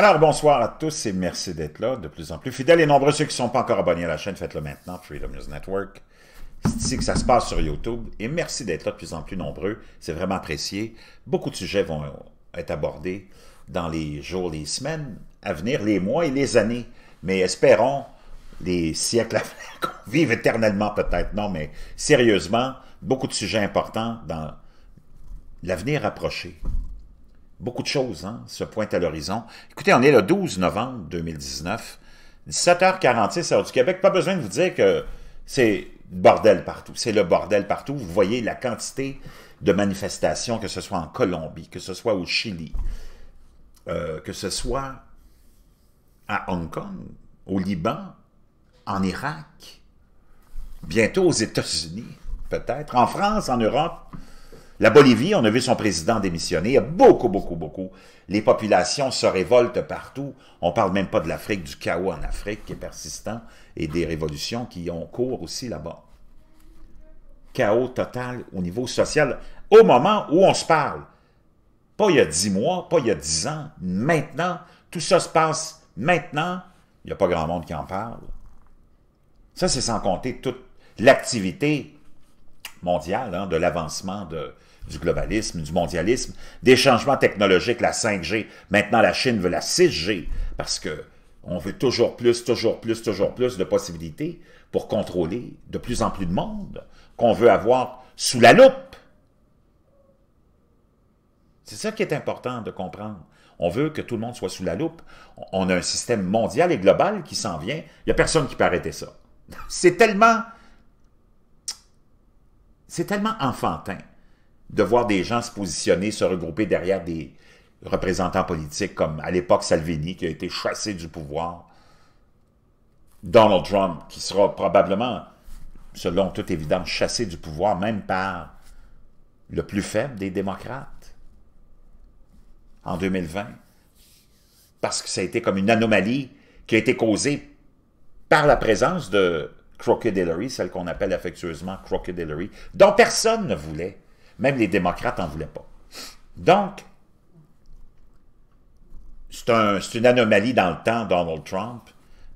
Alors, bonsoir à tous et merci d'être là. De plus en plus fidèles et nombreux ceux qui ne sont pas encore abonnés à la chaîne, faites-le maintenant, Freedom News Network. C'est ici que ça se passe sur YouTube. Et merci d'être là de plus en plus nombreux. C'est vraiment apprécié. Beaucoup de sujets vont être abordés dans les jours, les semaines à venir, les mois et les années. Mais espérons les siècles à venir qu'on vive éternellement peut-être. Non, mais sérieusement, beaucoup de sujets importants dans l'avenir approché beaucoup de choses hein, se pointent à l'horizon. Écoutez, on est le 12 novembre 2019, 17h46, heure du Québec. Pas besoin de vous dire que c'est bordel partout. C'est le bordel partout. Vous voyez la quantité de manifestations, que ce soit en Colombie, que ce soit au Chili, euh, que ce soit à Hong Kong, au Liban, en Irak, bientôt aux États-Unis, peut-être, en France, en Europe. La Bolivie, on a vu son président démissionner, il y a beaucoup, beaucoup, beaucoup. Les populations se révoltent partout. On parle même pas de l'Afrique, du chaos en Afrique qui est persistant et des révolutions qui ont cours aussi là-bas. Chaos total au niveau social au moment où on se parle. Pas il y a dix mois, pas il y a dix ans, maintenant. Tout ça se passe maintenant. Il n'y a pas grand monde qui en parle. Ça, c'est sans compter toute l'activité mondiale hein, de l'avancement de, du globalisme, du mondialisme, des changements technologiques, la 5G. Maintenant, la Chine veut la 6G parce que on veut toujours plus, toujours plus, toujours plus de possibilités pour contrôler de plus en plus de monde qu'on veut avoir sous la loupe. C'est ça qui est important de comprendre. On veut que tout le monde soit sous la loupe. On a un système mondial et global qui s'en vient. Il n'y a personne qui peut arrêter ça. C'est tellement... C'est tellement enfantin de voir des gens se positionner, se regrouper derrière des représentants politiques comme à l'époque Salvini, qui a été chassé du pouvoir, Donald Trump, qui sera probablement, selon toute évidence, chassé du pouvoir même par le plus faible des démocrates en 2020, parce que ça a été comme une anomalie qui a été causée par la présence de Crooked celle qu'on appelle affectueusement Crooked dont personne ne voulait. Même les démocrates n'en voulaient pas. Donc, c'est une anomalie dans le temps, Donald Trump.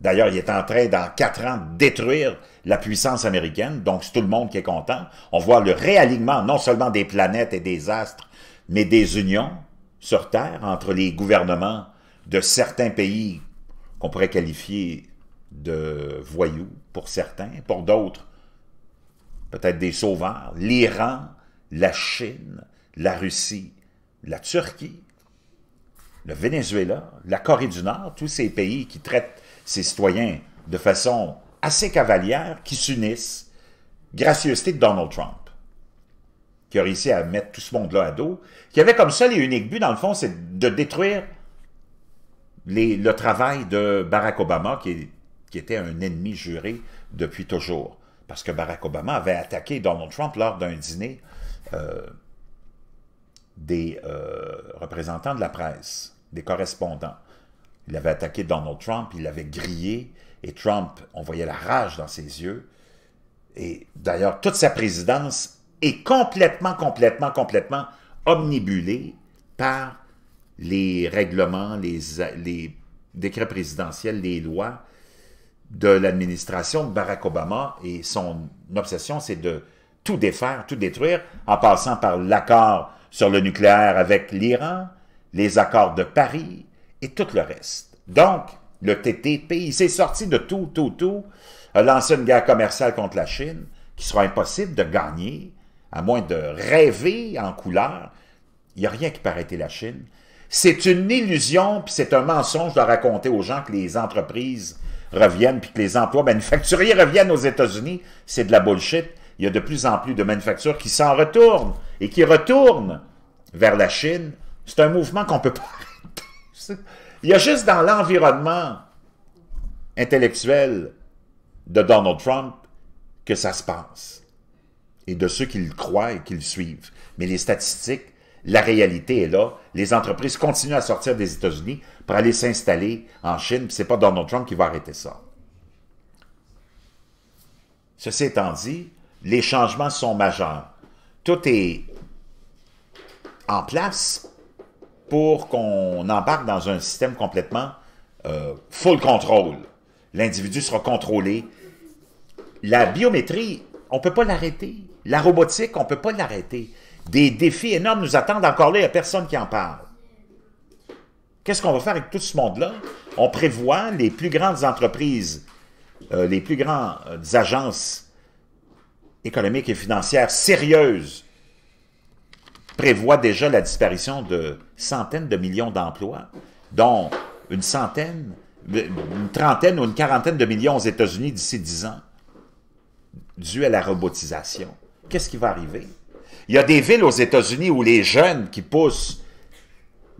D'ailleurs, il est en train, dans quatre ans, de détruire la puissance américaine, donc c'est tout le monde qui est content. On voit le réalignement, non seulement des planètes et des astres, mais des unions sur Terre entre les gouvernements de certains pays qu'on pourrait qualifier de voyous pour certains, pour d'autres, peut-être des sauveurs. L'Iran, la Chine, la Russie, la Turquie, le Venezuela, la Corée du Nord, tous ces pays qui traitent ses citoyens de façon assez cavalière, qui s'unissent, gracieuseté de Donald Trump, qui a réussi à mettre tout ce monde-là à dos, qui avait comme seul et unique but, dans le fond, c'est de détruire le travail de Barack Obama, qui était un ennemi juré depuis toujours. Parce que Barack Obama avait attaqué Donald Trump lors d'un dîner euh, des euh, représentants de la presse, des correspondants. Il avait attaqué Donald Trump, il l'avait grillé, et Trump, on voyait la rage dans ses yeux. Et d'ailleurs, toute sa présidence est complètement, complètement, complètement omnibulée par les règlements, les, les décrets présidentiels, les lois de l'administration de Barack Obama. Et son obsession, c'est de tout défaire, tout détruire, en passant par l'accord sur le nucléaire avec l'Iran, les accords de Paris et tout le reste. Donc, le TTP, il s'est sorti de tout, tout, tout, a lancé une guerre commerciale contre la Chine qui sera impossible de gagner, à moins de rêver en couleur. Il n'y a rien qui peut arrêter la Chine. C'est une illusion, puis c'est un mensonge de raconter aux gens que les entreprises reviennent, puis que les emplois manufacturiers reviennent aux États-Unis. C'est de la bullshit il y a de plus en plus de manufactures qui s'en retournent et qui retournent vers la Chine. C'est un mouvement qu'on ne peut pas arrêter. Il y a juste dans l'environnement intellectuel de Donald Trump que ça se passe. Et de ceux qui le croient et qui le suivent. Mais les statistiques, la réalité est là. Les entreprises continuent à sortir des États-Unis pour aller s'installer en Chine. Ce n'est pas Donald Trump qui va arrêter ça. Ceci étant dit, les changements sont majeurs. Tout est en place pour qu'on embarque dans un système complètement euh, full contrôle. L'individu sera contrôlé. La biométrie, on ne peut pas l'arrêter. La robotique, on ne peut pas l'arrêter. Des défis énormes nous attendent encore là, il n'y a personne qui en parle. Qu'est-ce qu'on va faire avec tout ce monde-là? On prévoit les plus grandes entreprises, euh, les plus grandes agences économique et financière sérieuse prévoit déjà la disparition de centaines de millions d'emplois, dont une centaine, une trentaine ou une quarantaine de millions aux États-Unis d'ici dix ans, dû à la robotisation. Qu'est-ce qui va arriver? Il y a des villes aux États-Unis où les jeunes qui poussent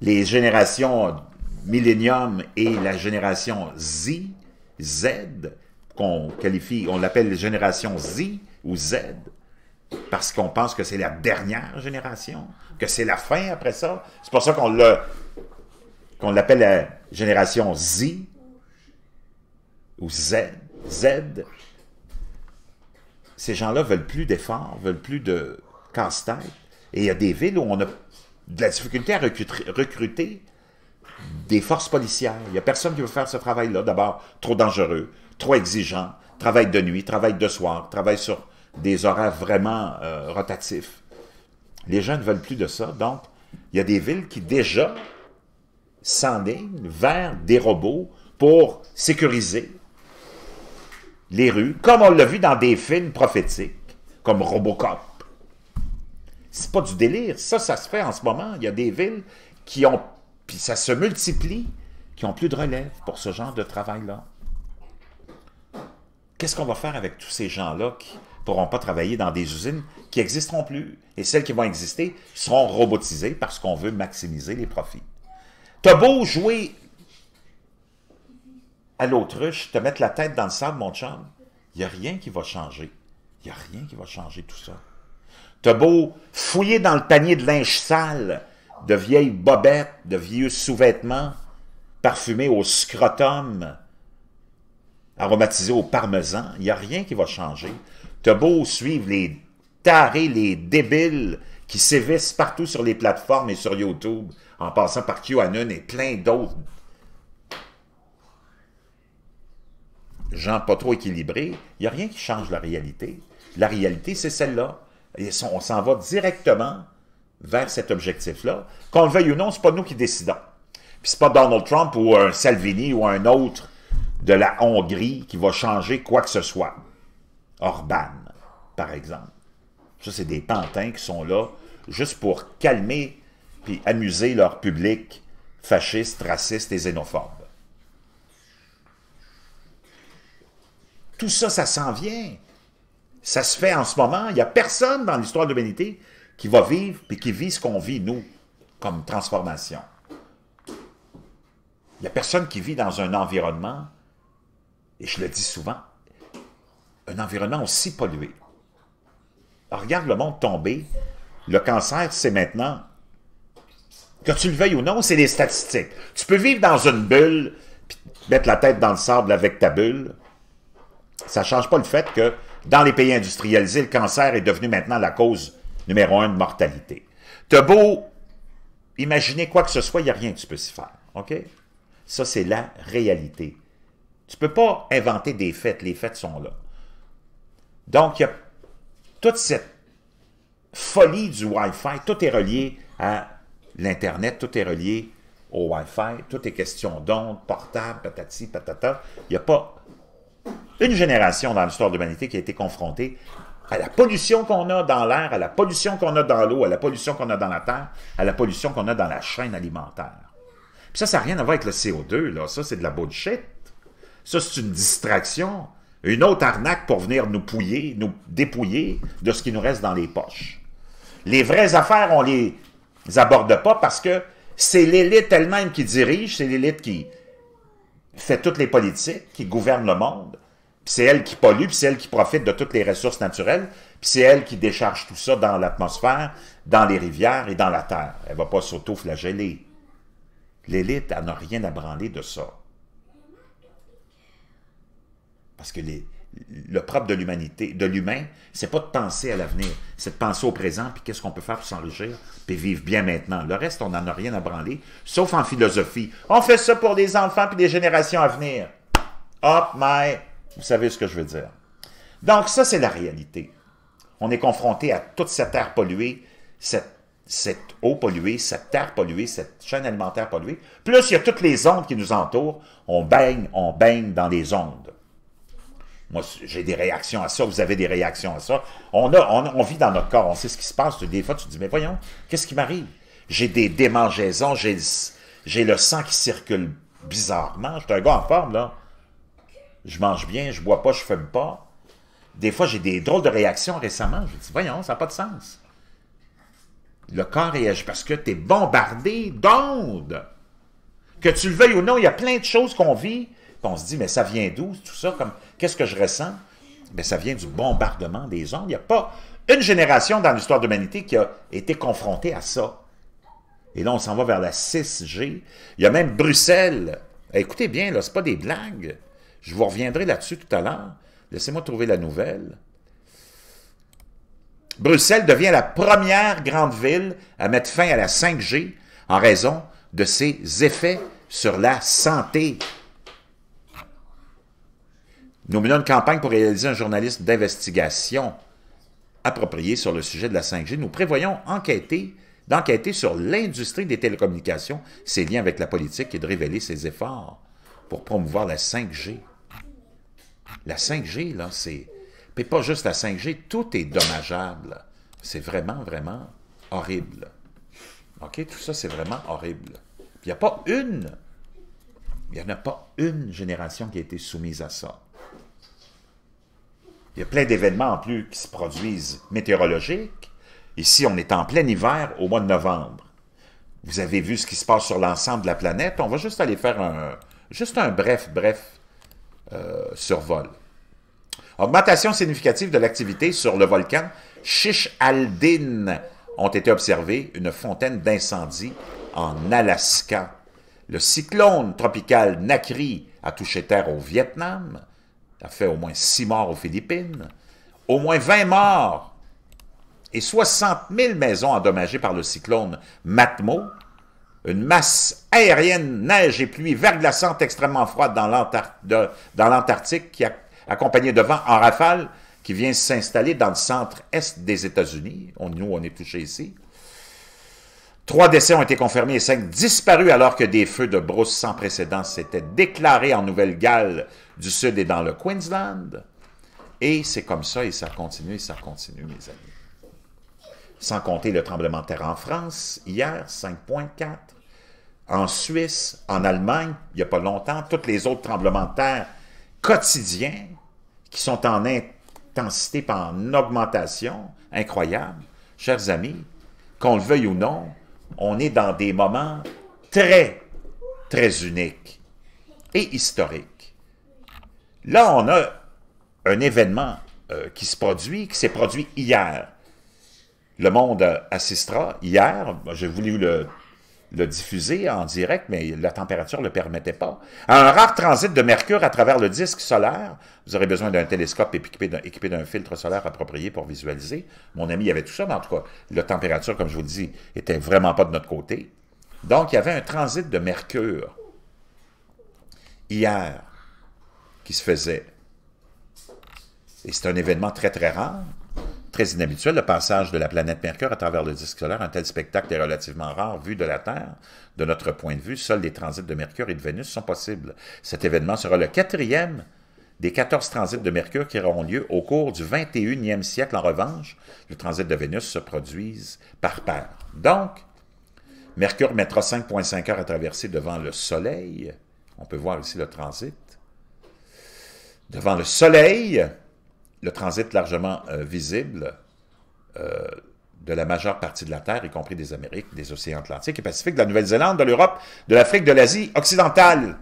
les générations Millennium et la génération Z, Z, qu'on qualifie, on l'appelle les générations Z, ou Z, parce qu'on pense que c'est la dernière génération, que c'est la fin après ça. C'est pour ça qu'on qu'on l'appelle la génération Z ou Z. Z. Ces gens-là veulent plus d'efforts, veulent plus de casse-tête. Et il y a des villes où on a de la difficulté à recruter, recruter des forces policières. Il n'y a personne qui veut faire ce travail-là. D'abord, trop dangereux, trop exigeant, travail de nuit, travail de soir, travail sur des horaires vraiment euh, rotatifs. Les gens ne veulent plus de ça. Donc, il y a des villes qui déjà s'endignent vers des robots pour sécuriser les rues, comme on l'a vu dans des films prophétiques, comme Robocop. C'est pas du délire. Ça, ça se fait en ce moment. Il y a des villes qui ont, puis ça se multiplie, qui ont plus de relève pour ce genre de travail-là. Qu'est-ce qu'on va faire avec tous ces gens-là qui, pourront pas travailler dans des usines qui n'existeront plus. Et celles qui vont exister seront robotisées parce qu'on veut maximiser les profits. T'as beau jouer à l'autruche, te mettre la tête dans le sable, mon chum, il n'y a rien qui va changer. Il n'y a rien qui va changer tout ça. T'as beau fouiller dans le panier de linge sale, de vieilles bobettes, de vieux sous-vêtements, parfumés au scrotum, aromatisés au parmesan, il n'y a rien qui va changer. T'as beau suivre les tarés, les débiles qui sévissent partout sur les plateformes et sur YouTube, en passant par QAnon et plein d'autres gens pas trop équilibrés, il n'y a rien qui change la réalité. La réalité, c'est celle-là. Et on s'en va directement vers cet objectif-là. Qu'on le veuille ou non, c'est pas nous qui décidons. Ce c'est pas Donald Trump ou un Salvini ou un autre de la Hongrie qui va changer quoi que ce soit. Orban, par exemple. Ça, c'est des pantins qui sont là juste pour calmer et amuser leur public fasciste, raciste et xénophobe. Tout ça, ça s'en vient. Ça se fait en ce moment. Il n'y a personne dans l'histoire de l'humanité qui va vivre et qui vit ce qu'on vit, nous, comme transformation. Il n'y a personne qui vit dans un environnement, et je le dis souvent, un environnement aussi pollué. regarde le monde tomber. Le cancer, c'est maintenant. Que tu le veuilles ou non, c'est des statistiques. Tu peux vivre dans une bulle, mettre la tête dans le sable avec ta bulle. Ça ne change pas le fait que dans les pays industrialisés, le cancer est devenu maintenant la cause numéro un de mortalité. as beau imaginer quoi que ce soit, il n'y a rien que tu peux s'y faire. OK? Ça, c'est la réalité. Tu ne peux pas inventer des faits. Les faits sont là. Donc, il y a toute cette folie du Wi-Fi. Tout est relié à l'Internet, tout est relié au Wi-Fi, tout est question d'ondes, portables, patati, patata. Il n'y a pas une génération dans l'histoire de l'humanité qui a été confrontée à la pollution qu'on a dans l'air, à la pollution qu'on a dans l'eau, à la pollution qu'on a dans la terre, à la pollution qu'on a dans la chaîne alimentaire. Puis ça, ça n'a rien à voir avec le CO2, là. Ça, c'est de la bullshit. Ça, c'est une distraction. Une autre arnaque pour venir nous pouiller, nous dépouiller de ce qui nous reste dans les poches. Les vraies affaires, on les aborde pas parce que c'est l'élite elle-même qui dirige, c'est l'élite qui fait toutes les politiques, qui gouverne le monde. C'est elle qui pollue, c'est elle qui profite de toutes les ressources naturelles, c'est elle qui décharge tout ça dans l'atmosphère, dans les rivières et dans la terre. Elle va pas s'auto-flageller. L'élite, elle n'a rien à branler de ça. Parce que le propre de l'humanité, de l'humain, c'est pas de penser à l'avenir, c'est de penser au présent, puis qu'est-ce qu'on peut faire pour s'enrichir, puis vivre bien maintenant. Le reste, on n'en a rien à branler, sauf en philosophie. On fait ça pour les enfants puis les générations à venir. Hop, my! Vous savez ce que je veux dire. Donc, ça, c'est la réalité. On est confronté à toute cette air polluée, cette, cette eau polluée, cette terre polluée, cette chaîne alimentaire polluée. Plus, il y a toutes les ondes qui nous entourent. On baigne, on baigne dans les ondes. Moi, j'ai des réactions à ça, vous avez des réactions à ça. On, on, vit dans notre corps, on sait ce qui se passe. Des fois, tu te dis, mais voyons, qu'est-ce qui m'arrive? J'ai des démangeaisons, j'ai le, sang qui circule bizarrement. Je suis un gars en forme, là. Je mange bien, je bois pas, je fume pas. Des fois, j'ai des drôles de réactions récemment. Je dis, voyons, ça n'a pas de sens. Le corps réagit parce que tu es bombardé d'ondes. Que tu le veuilles ou non, il y a plein de choses qu'on vit on se dit, mais ça vient d'où tout ça? Comme, qu'est-ce que je ressens? Mais ça vient du bombardement des ondes. Il n'y a pas une génération dans l'histoire de l'humanité qui a été confrontée à ça. Et là, on s'en va vers la 6G. Il y a même Bruxelles. Eh, écoutez bien, là, n'est pas des blagues. Je vous reviendrai là-dessus tout à l'heure. Laissez-moi trouver la nouvelle. Bruxelles devient la première grande ville à mettre fin à la 5G en raison de ses effets sur la santé. Nous menons une campagne pour réaliser un journaliste d'investigation approprié sur le sujet de la 5G. Nous prévoyons enquêter, d'enquêter sur l'industrie des télécommunications, ses liens avec la politique et de révéler ses efforts pour promouvoir la 5G. La 5G, là, c'est... pas juste la 5G, tout est dommageable. C'est vraiment, vraiment horrible. OK? Tout ça, c'est vraiment horrible. Il n'y a pas une, il n'y en a pas une génération qui a été soumise à ça. Il y a plein d'événements en plus qui se produisent météorologiques. Ici, on est en plein hiver au mois de novembre. Vous avez vu ce qui se passe sur l'ensemble de la planète. On va juste aller faire un, juste un bref, bref euh, survol. Augmentation significative de l'activité sur le volcan Shishaldin. ont été observées une fontaine d'incendies en Alaska. Le cyclone tropical Nakri a touché terre au Vietnam. A fait au moins six morts aux Philippines, au moins 20 morts et 60 000 maisons endommagées par le cyclone Matmo, une masse aérienne, neige et pluie verglaçante extrêmement froide dans l'Antarctique qui a accompagné de vent en rafale qui vient s'installer dans le centre-est des États-Unis. nous, on est touchés ici. Trois décès ont été confirmés et cinq disparus alors que des feux de brousse sans précédent s'étaient déclarés en Nouvelle-Galles du Sud et dans le Queensland. Et c'est comme ça, et ça continue, et ça continue, mes amis. Sans compter le tremblement de terre en France, hier, 5.4. En Suisse, en Allemagne, il n'y a pas longtemps, tous les autres tremblements de terre quotidiens qui sont en intensité, en augmentation incroyable. Chers amis, qu'on le veuille ou non, on est dans des moments très, très uniques et historiques. Là, on a un événement euh, qui se produit, qui s'est produit hier. Le Monde euh, assistera hier, j'ai voulu le, diffuser en direct, mais la température ne le permettait pas, un rare transit de Mercure à travers le disque solaire. Vous aurez besoin d'un télescope équipé d'un filtre solaire approprié pour visualiser. Mon ami avait tout ça, mais en tout cas, la température, comme je vous le dis, n'était vraiment pas de notre côté. Donc, il y avait un transit de Mercure hier se faisait. Et c'est un événement très, très rare, très inhabituel. Le passage de la planète Mercure à travers le disque solaire, un tel spectacle est relativement rare vu de la Terre. De notre point de vue, seuls les transits de Mercure et de Vénus sont possibles. Cet événement sera le quatrième des 14 transits de Mercure qui auront lieu au cours du 21e siècle. En revanche, le transit de Vénus se produisent par paire. Donc, Mercure mettra 5,5 heures à traverser devant le Soleil. On peut voir ici le transit devant le soleil, le transit largement euh, visible euh, de la majeure partie de la Terre, y compris des Amériques, des océans Atlantiques et Pacifiques, de la Nouvelle-Zélande, de l'Europe, de l'Afrique, de l'Asie occidentale.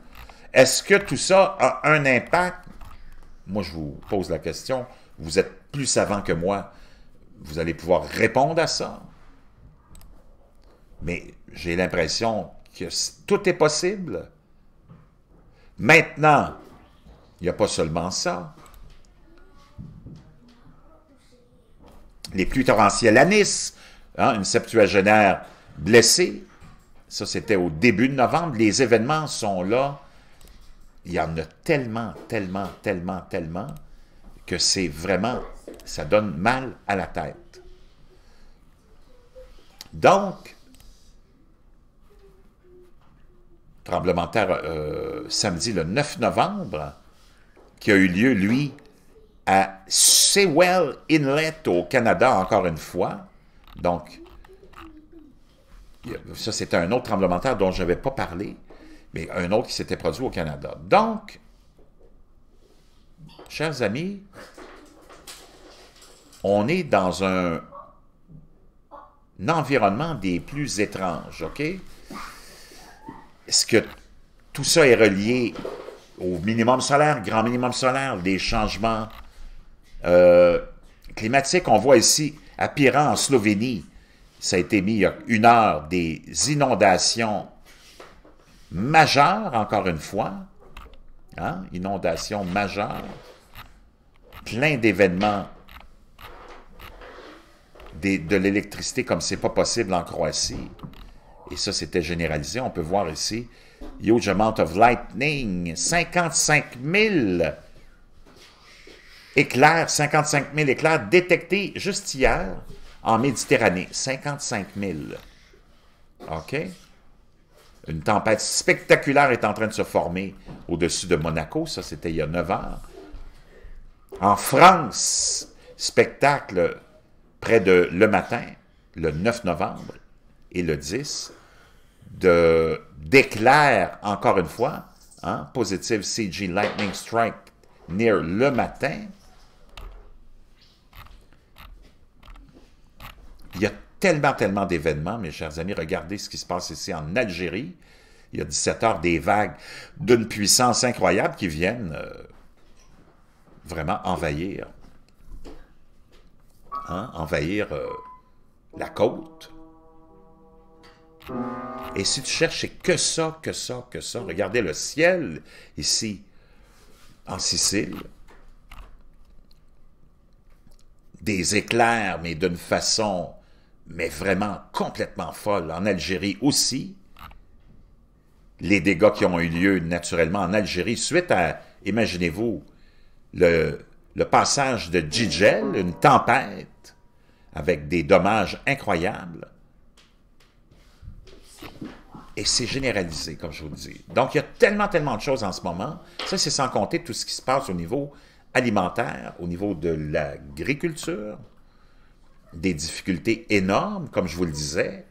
Est-ce que tout ça a un impact? Moi, je vous pose la question. Vous êtes plus savant que moi. Vous allez pouvoir répondre à ça. Mais j'ai l'impression que tout est possible. Maintenant, il n'y a pas seulement ça. Les pluies torrentielles à hein, Nice, une septuagénaire blessée, ça c'était au début de novembre, les événements sont là. Il y en a tellement, tellement, tellement, tellement que c'est vraiment, ça donne mal à la tête. Donc, tremblementaire euh, samedi le 9 novembre, qui a eu lieu, lui, à Sewell Inlet au Canada, encore une fois. Donc, ça, c'était un autre tremblement de terre dont je n'avais pas parlé, mais un autre qui s'était produit au Canada. Donc, chers amis, on est dans un, un environnement des plus étranges, OK? Est-ce que tout ça est relié au minimum solaire, grand minimum solaire, des changements euh, climatiques. On voit ici, à Piran en Slovénie, ça a été mis il y a une heure, des inondations majeures, encore une fois. Hein, inondations majeures. Plein d'événements de l'électricité comme c'est pas possible en Croatie et ça c'était généralisé, on peut voir ici, huge amount of lightning, 55 000 éclairs, 55 000 éclairs détectés juste hier en Méditerranée, 55 000. OK? Une tempête spectaculaire est en train de se former au-dessus de Monaco, ça c'était il y a 9 heures. En France, spectacle près de le matin, le 9 novembre et le 10, de déclare encore une fois, hein, positive CG Lightning Strike near le matin. Il y a tellement, tellement d'événements, mes chers amis. Regardez ce qui se passe ici en Algérie. Il y a 17 heures des vagues d'une puissance incroyable qui viennent euh, vraiment envahir. Hein, envahir euh, la côte, et si tu cherchais que ça, que ça, que ça. Regardez le ciel ici, en Sicile. Des éclairs, mais d'une façon, mais vraiment complètement folle. En Algérie aussi, les dégâts qui ont eu lieu naturellement en Algérie suite à, imaginez-vous, le, passage de Djidjel, une tempête, avec des dommages incroyables. Et c'est généralisé, comme je vous le dis. Donc, il y a tellement, tellement de choses en ce moment. Ça, c'est sans compter tout ce qui se passe au niveau alimentaire, au niveau de l'agriculture, des difficultés énormes, comme je vous le disais.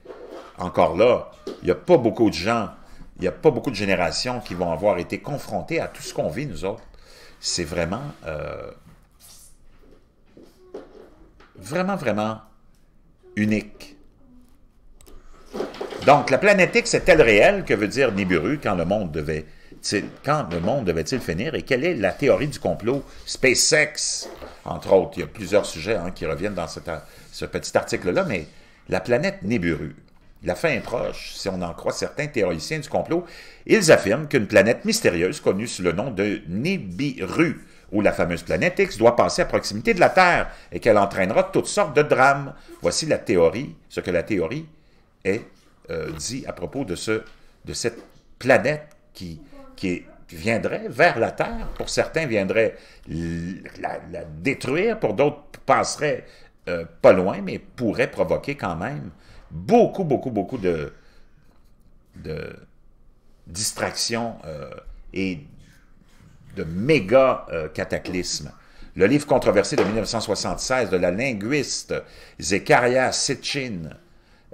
Encore là, il n'y a pas beaucoup de gens, il n'y a pas beaucoup de générations qui vont avoir été confrontées à tout ce qu'on vit, nous autres. C'est vraiment, euh, vraiment, vraiment unique. Donc, la planète X est-elle réelle? Que veut dire Nibiru quand le monde devait quand le monde devait-il finir et quelle est la théorie du complot SpaceX, entre autres. Il y a plusieurs sujets hein, qui reviennent dans ce petit article-là, mais la planète Nibiru, la fin est proche, si on en croit certains théoriciens du complot. Ils affirment qu'une planète mystérieuse connue sous le nom de Nibiru, ou la fameuse planète X doit passer à proximité de la Terre et qu'elle entraînera toutes sortes de drames. Voici la théorie, ce que la théorie est euh, dit à propos de, de cette planète qui, qui, viendrait vers la Terre. Pour certains, viendrait la, détruire, pour d'autres, passerait euh, pas loin, mais pourrait provoquer quand même beaucoup, beaucoup, beaucoup de, de distractions euh, et de méga cataclysmes. Le livre controversé de 1976 de la linguiste Zekaria Sitchin,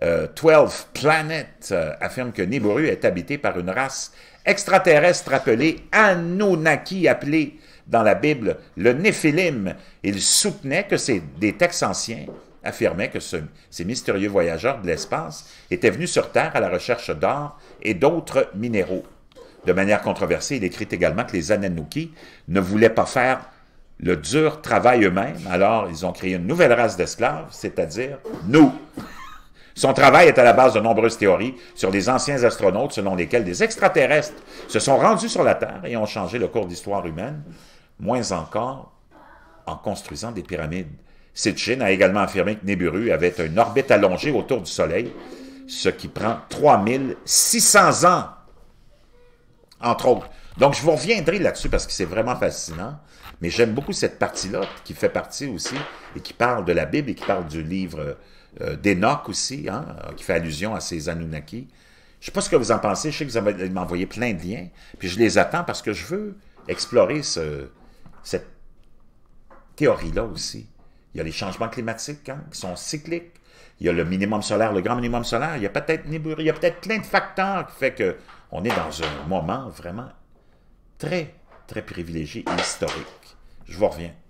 euh, twelve 12 Planet euh, affirme que Nibiru est habité par une race extraterrestre appelée Anunnaki, appelée dans la Bible le Néphilim. Il soutenait que c'est des textes anciens affirmait que ces mystérieux voyageurs de l'espace étaient venus sur Terre à la recherche d'or et d'autres minéraux. De manière controversée, il écrit également que les Anunnaki ne voulaient pas faire le dur travail eux-mêmes, alors ils ont créé une nouvelle race d'esclaves, c'est-à-dire nous. Son travail est à la base de nombreuses théories sur les anciens astronautes selon lesquels des extraterrestres se sont rendus sur la Terre et ont changé le cours d'histoire humaine, moins encore en construisant des pyramides. Sitchin a également affirmé que Néburu avait une orbite allongée autour du Soleil, ce qui prend 3600 ans, entre autres. Donc, je vous reviendrai là-dessus parce que c'est vraiment fascinant, mais j'aime beaucoup cette partie-là qui fait partie aussi et qui parle de la Bible et qui parle du livre euh, des d'Enoch aussi, hein, qui fait allusion à ces Anunnaki. Je ne sais pas ce que vous en pensez, je sais que vous allez m'envoyer plein de liens, puis je les attends parce que je veux explorer cette théorie-là aussi. Il y a les changements climatiques hein, qui sont cycliques, il y a le minimum solaire, le grand minimum solaire, il y a peut-être peut plein de facteurs qui font que on est dans un moment vraiment très, très privilégié et historique. Je vous reviens.